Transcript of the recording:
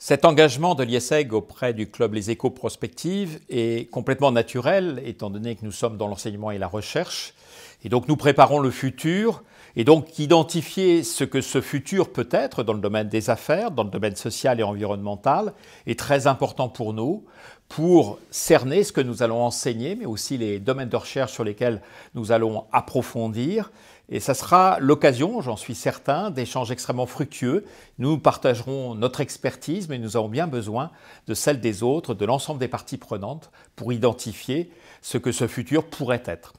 Cet engagement de l'IESEG auprès du club Les Échos Prospectives est complètement naturel, étant donné que nous sommes dans l'enseignement et la recherche. Et donc nous préparons le futur, et donc identifier ce que ce futur peut être dans le domaine des affaires, dans le domaine social et environnemental, est très important pour nous, pour cerner ce que nous allons enseigner, mais aussi les domaines de recherche sur lesquels nous allons approfondir. Et ça sera l'occasion, j'en suis certain, d'échanges extrêmement fructueux. Nous partagerons notre expertise, mais nous avons bien besoin de celle des autres, de l'ensemble des parties prenantes, pour identifier ce que ce futur pourrait être.